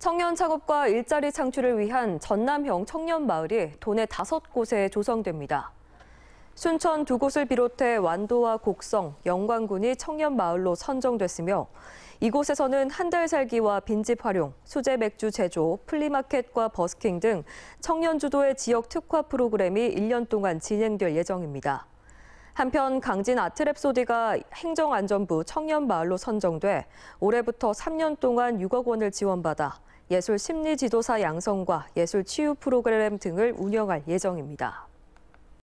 청년 창업과 일자리 창출을 위한 전남형 청년 마을이 도내 다섯 곳에 조성됩니다. 순천 두 곳을 비롯해 완도와 곡성, 영광군이 청년 마을로 선정됐으며 이곳에서는 한 달 살기와 빈집 활용, 수제 맥주 제조, 플리마켓과 버스킹 등 청년 주도의 지역 특화 프로그램이 1년 동안 진행될 예정입니다. 한편 강진 아트랩소디가 행정안전부 청년마을로 선정돼 올해부터 3년 동안 6억 원을 지원받아 예술 심리 지도사 양성과 예술 치유 프로그램 등을 운영할 예정입니다.